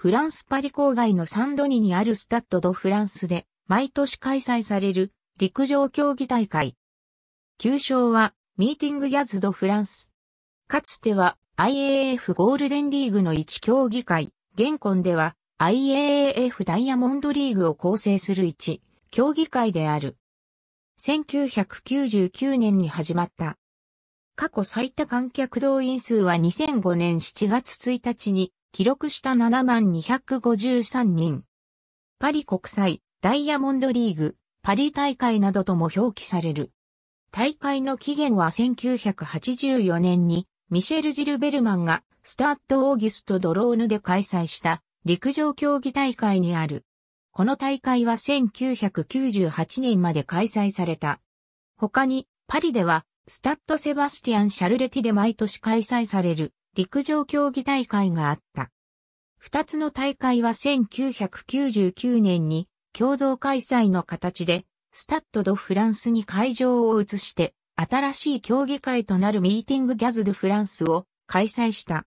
フランスパリ郊外のサンドニにあるスタッド・ド・フランスで毎年開催される陸上競技大会。旧称はミーティング・ギャズ・ド・フランス。かつては IAF ゴールデンリーグの一競技会、現今では IAAF ダイヤモンドリーグを構成する一競技会である。1999年に始まった。過去最多観客動員数は2005年7月1日に記録した7253人。パリ国際、ダイヤモンドリーグ、パリ大会などとも表記される。大会の期限は1984年に、ミシェル・ジルベルマンが、スタッド・オーギスト・ドローヌで開催した、陸上競技大会にある。この大会は1998年まで開催された。他に、パリでは、スタッド・セバスティアン・シャルレティで毎年開催される、陸上競技大会があった。二つの大会は1999年に共同開催の形で、スタッド・ド・フランスに会場を移して、新しい競技会となるミーティング・ギャズ・ド・フランスを開催した。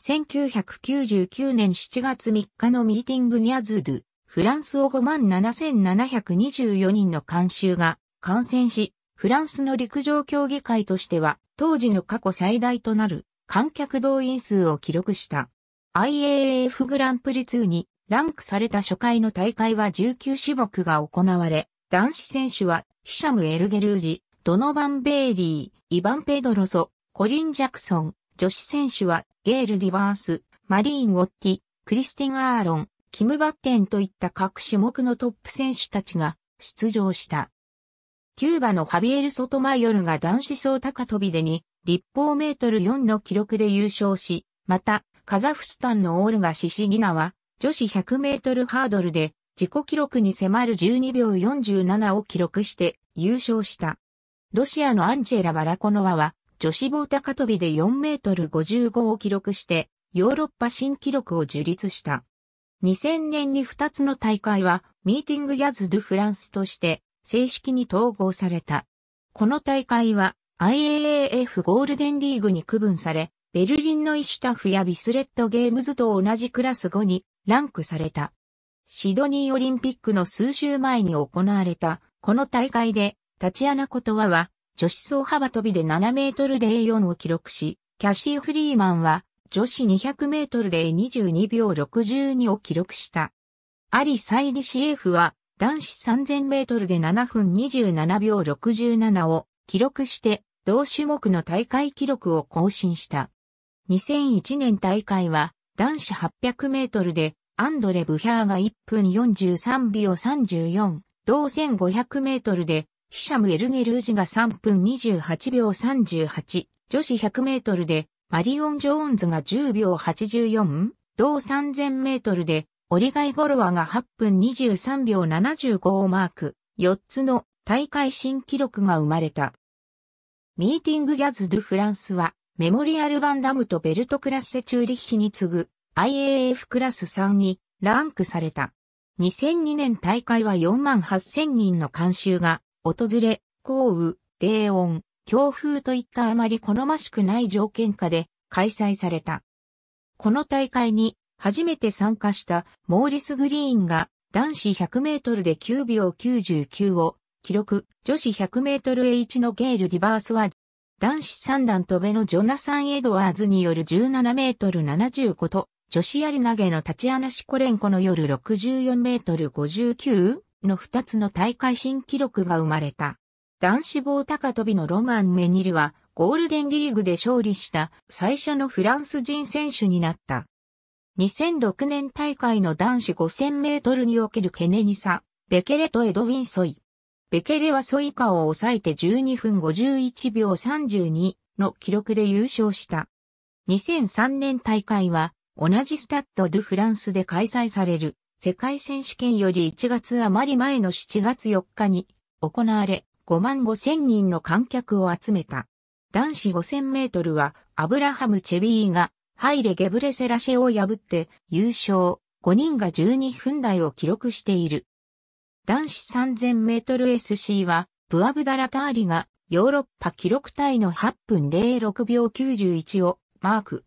1999年7月3日のミーティング・ギャズ・ド・フランスを57,724人の監修が感染し、フランスの陸上競技会としては当時の過去最大となる観客動員数を記録した。IAAF グランプリ2にランクされた初回の大会は19種目が行われ、男子選手はヒシャム・エルゲルージ、ドノバン・ベイリー、イバン・ペドロソ、コリン・ジャクソン、女子選手はゲール・ディバース、マリーン・ウォッティ、クリスティン・アーロン、キム・バッテンといった各種目のトップ選手たちが出場した。キューバのハビエル・ソトマヨルが男子総高飛びでに立方メートル4の記録で優勝し、また、カザフスタンのオールガシシギナは、女子100メートルハードルで、自己記録に迫る12秒47を記録して優勝した。ロシアのアンジェラ・バラコノワは、女子棒高跳びで4メートル55を記録して、ヨーロッパ新記録を樹立した。2000年に2つの大会は、ミーティング・ヤズ・ドゥ・フランスとして、正式に統合された。この大会は、IAAF ゴールデンリーグに区分され、ベルリンのイシュタフやビスレットゲームズと同じクラス5にランクされた。シドニーオリンピックの数週前に行われた、この大会で、タチアナコトワは、女子走幅跳びで7メートル04を記録し、キャシー・フリーマンは、女子200メートルで22秒62を記録した。アリ・サイリシエフは、男子3000メートルで7分27秒67を記録して、同種目の大会記録を更新した。2001年大会は、男子800メートルで、アンドレ・ブヒャーが1分43秒34、同1500メートルで、ヒシャム・エルゲルージが3分28秒38、女子100メートルで、マリオン・ジョーンズが10秒84、同3000メートルで、オリガイ・ゴロワが8分23秒75をマーク、4つの大会新記録が生まれた。ミーティングギャズ・ドゥ・フランスは、メモリアル・バンダムとベルト・クラッセ・チューリッヒに次ぐ IAF クラス3にランクされた。2002年大会は4万8000人の監修が訪れ、降雨、冷温、強風といったあまり好ましくない条件下で開催された。この大会に初めて参加したモーリス・グリーンが男子100メートルで9秒99を記録、女子100メートル H のゲール・ディバースは、男子三段飛べのジョナサン・エドワーズによる17メートル75と、女子やり投げのタチアナ・シコレンコの夜64メートル59の2つの大会新記録が生まれた。男子棒高跳びのロマン・メニルは、ゴールデンリーグで勝利した最初のフランス人選手になった。2006年大会の男子5000メートルにおけるケネニサ、ベケレとエドウィンソイ。ベケレはソイカを抑えて12分51秒32の記録で優勝した。2003年大会は同じスタッド・ドゥ・フランスで開催される世界選手権より1月余り前の7月4日に行われ5万5千人の観客を集めた。男子5000メートルはアブラハム・チェビーがハイレ・ゲブレセラシェを破って優勝5人が12分台を記録している。男子3000メートル SC は、プアブダラターリがヨーロッパ記録体の8分06秒91をマーク。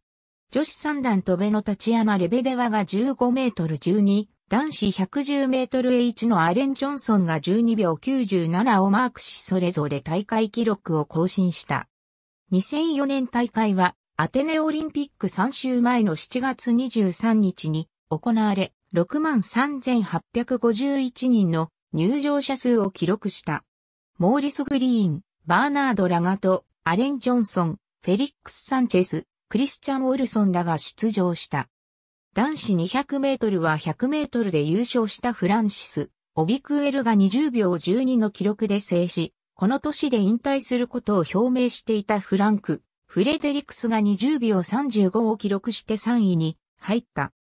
女子三段飛べのタチアナ・レベデワが15メートル12、男子110メートル H のアレン・ジョンソンが12秒97をマークしそれぞれ大会記録を更新した。2004年大会はアテネオリンピック3週前の7月23日に行われ、63,851人の入場者数を記録した。モーリス・グリーン、バーナード・ラガト、アレン・ジョンソン、フェリックス・サンチェス、クリスチャン・ウルソンらが出場した。男子200メートルは100メートルで優勝したフランシス、オビクエルが20秒12の記録で制し、この年で引退することを表明していたフランク、フレデリクスが20秒35を記録して3位に入った。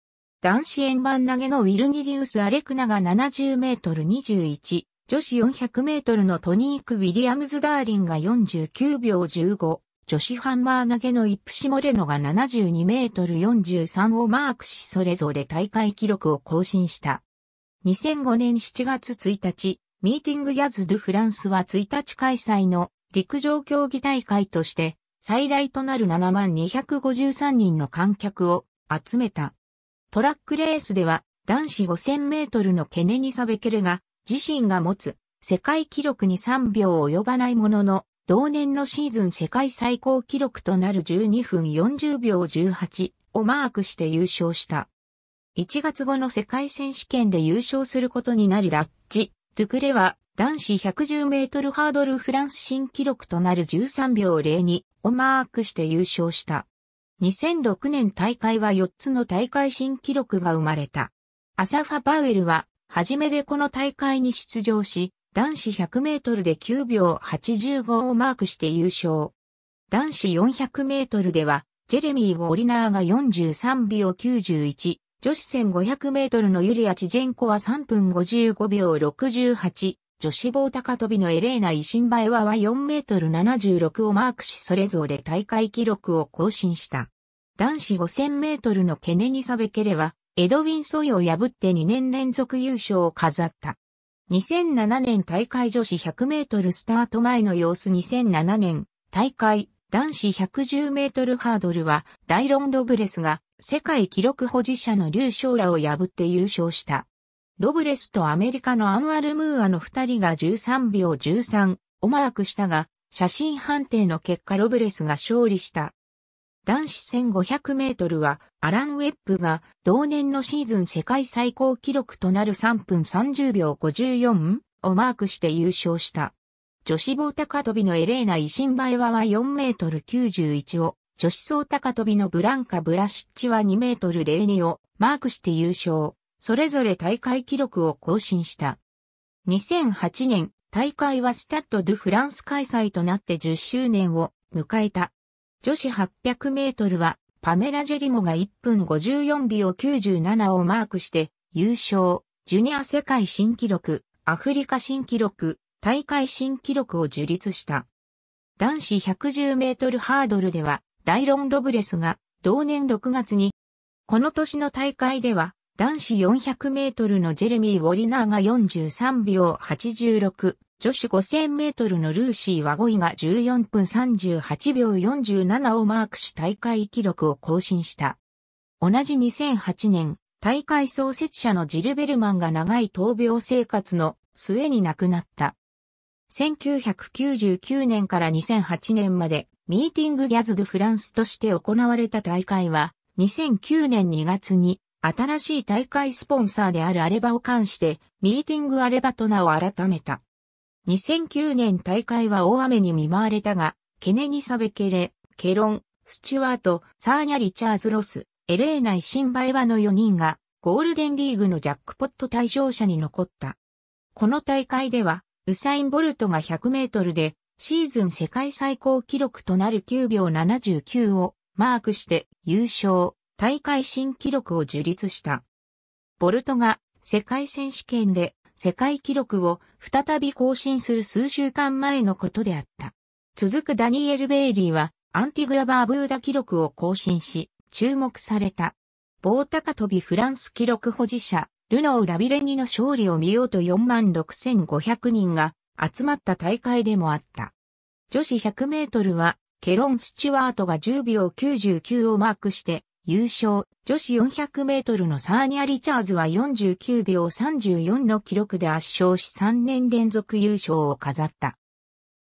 男子円盤投げのウィルニリウス・アレクナが70メートル21、女子400メートルのトニーク・ウィリアムズ・ダーリンが49秒15、女子ハンマー投げのイップシモレノが72メートル43をマークしそれぞれ大会記録を更新した。2005年7月1日、ミーティングヤズ・ドゥ・フランスは1日開催の陸上競技大会として最大となる7253人の観客を集めた。トラックレースでは男子5000メートルのケネニサ・ベケレが自身が持つ世界記録に3秒及ばないものの同年のシーズン世界最高記録となる12分40秒18をマークして優勝した。1月後の世界選手権で優勝することになりラッチ、トゥクレは男子110メートルハードルフランス新記録となる13秒02をマークして優勝した。2006年大会は4つの大会新記録が生まれた。アサファ・バウエルは、初めでこの大会に出場し、男子100メートルで9秒85をマークして優勝。男子400メートルでは、ジェレミー・ウォリナーが43秒91、女子1500メートルのユリア・チジェンコは3分55秒68、女子棒高跳びのエレーナ・イシンバエワは4メートル76をマークしそれぞれ大会記録を更新した。男子5000メートルのケネニサベケレは、エドウィン・ソイを破って2年連続優勝を飾った。2007年大会女子100メートルスタート前の様子2007年大会男子110メートルハードルはダイロン・ロブレスが世界記録保持者の劉将らを破って優勝した。ロブレスとアメリカのアンワルムーアの2人が13秒13をマークしたが、写真判定の結果ロブレスが勝利した。男子1500メートルはアラン・ウェップが同年のシーズン世界最高記録となる3分30秒54をマークして優勝した。女子棒高跳びのエレーナ・イシンバエワは4メートル91を、女子総高跳びのブランカ・ブラシッチは2メートル02をマークして優勝。それぞれ大会記録を更新した。2008年、大会はスタッド・ドゥ・フランス開催となって10周年を迎えた。女子800メートルは、パメラ・ジェリモが1分54秒97をマークして、優勝、ジュニア世界新記録、アフリカ新記録、大会新記録を樹立した。男子110メートルハードルでは、ダイロン・ロブレスが同年6月に、この年の大会では男子400メートルのジェレミー・ウォリナーが43秒86、女子5000メートルのルーシー・ワゴイが14分38秒47をマークし大会記録を更新した。同じ2008年、大会創設者のジルベルマンが長い闘病生活の末に亡くなった。1999年から2008年までミーティングギャズドフランスとして行われた大会は2009年2月に新しい大会スポンサーであるアレバを関して、ミーティングアレバと名を改めた。2009年大会は大雨に見舞われたが、ケネニサベケレ、ケロン、スチュワート、サーニャ・リチャーズ・ロス、エレーナ・イシンバエワの4人が、ゴールデンリーグのジャックポット対象者に残った。この大会では、ウサイン・ボルトが100メートルで、シーズン世界最高記録となる9秒79をマークして優勝。大会新記録を樹立した。ボルトが世界選手権で世界記録を再び更新する数週間前のことであった。続くダニエル・ベイリーはアンティグラ・バーブーダ記録を更新し、注目された。棒高飛びフランス記録保持者、ルノー・ラビレニの勝利を見ようと46,500人が集まった大会でもあった。女子100メートルは、ケロン・スチュワートが10秒99をマークして、優勝、女子400メートルのサーニャ・リチャーズは49秒34の記録で圧勝し3年連続優勝を飾った。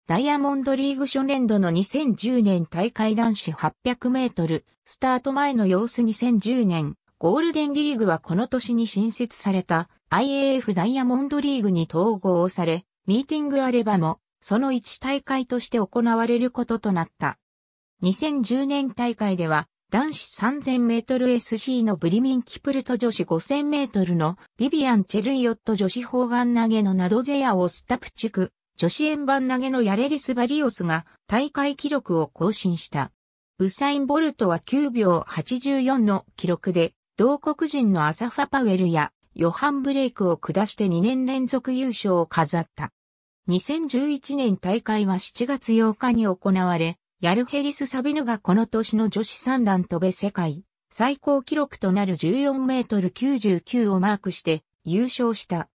ダイヤモンドリーグ初年度の2010年大会男子800メートル、スタート前の様子2010年、ゴールデンリーグはこの年に新設された IAF ダイヤモンドリーグに統合され、ミーティングあればも、その1大会として行われることとなった。2010年大会では、男子3000メートル SC のブリミン・キプルト女子5000メートルのビビアン・チェルイオット女子砲丸投げのナドゼア・オスタプチク、女子円盤投げのヤレリス・バリオスが大会記録を更新した。ウサイン・ボルトは9秒84の記録で、同国人のアサファ・パウエルやヨハン・ブレイクを下して2年連続優勝を飾った。2011年大会は7月8日に行われ、ヤルヘリス・サビヌがこの年の女子三段飛べ世界最高記録となる14メートル99をマークして優勝した。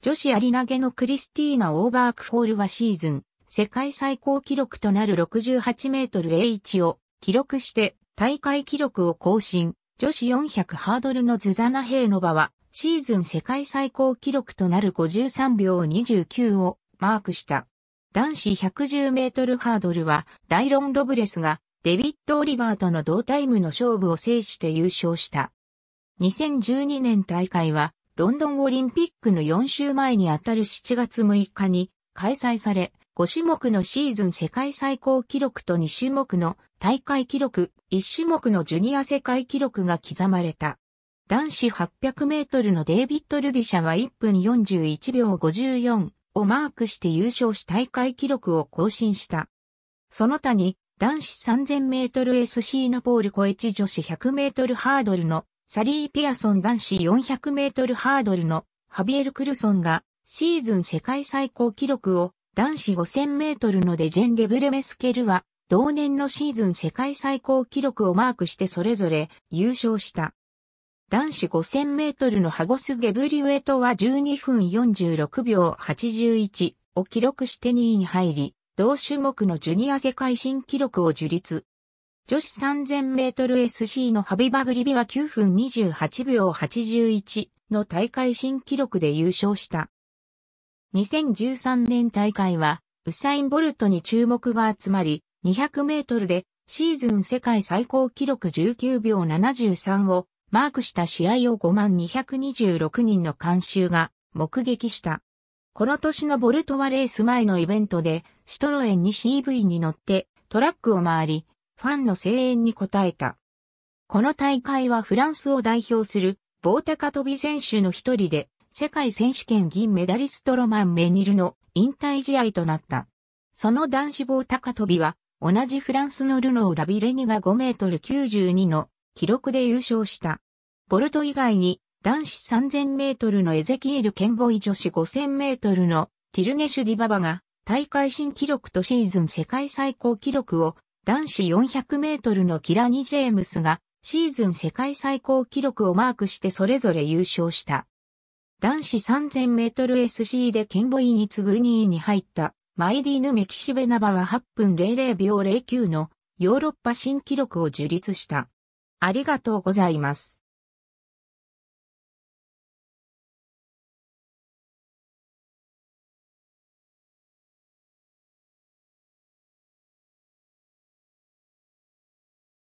女子やり投げのクリスティーナ・オーバークホールはシーズン世界最高記録となる68メートル01を記録して大会記録を更新。女子400ハードルのズザナ・ヘイノバはシーズン世界最高記録となる53秒29をマークした。男子110メートルハードルは、ダイロン・ロブレスが、デビッド・オリバーとの同タイムの勝負を制して優勝した。2012年大会は、ロンドンオリンピックの4週前にあたる7月6日に開催され、5種目のシーズン世界最高記録と2種目の大会記録、1種目のジュニア世界記録が刻まれた。男子800メートルのデイビッド・ルディシャは1分41秒54。をマークして優勝し大会記録を更新した。その他に男子3000メートル SC のポール小チ、女子100メートルハードルのサリー・ピアソン男子400メートルハードルのハビエル・クルソンがシーズン世界最高記録を男子5000メートルのデジェンデ・ブルメスケルは同年のシーズン世界最高記録をマークしてそれぞれ優勝した。男子5000メートルのハゴス・ゲブリウェトは12分46秒81を記録して2位に入り、同種目のジュニア世界新記録を樹立。女子3000メートル SC のハビバグリビは9分28秒81の大会新記録で優勝した。2013年大会は、ウサイン・ボルトに注目が集まり、200メートルでシーズン世界最高記録19秒73をマークした試合を5226人の監修が目撃した。この年のボルトワレース前のイベントで、シトロエンに CV に乗ってトラックを回り、ファンの声援に応えた。この大会はフランスを代表する棒高トび選手の一人で、世界選手権銀メダリストロマン・メニルの引退試合となった。その男子棒高飛びは、同じフランスのルノー・ラビレニが5メートル92の記録で優勝した。ボルト以外に男子3000メートルのエゼキエル・ケンボイ女子5000メートルのティルネシュ・ディババが大会新記録とシーズン世界最高記録を男子400メートルのキラニ・ジェームスがシーズン世界最高記録をマークしてそれぞれ優勝した。男子3000メートル SC でケンボイに次ぐ2位に入ったマイデーヌ・メキシベナバは8分00秒09のヨーロッパ新記録を樹立した。ありがとうございます。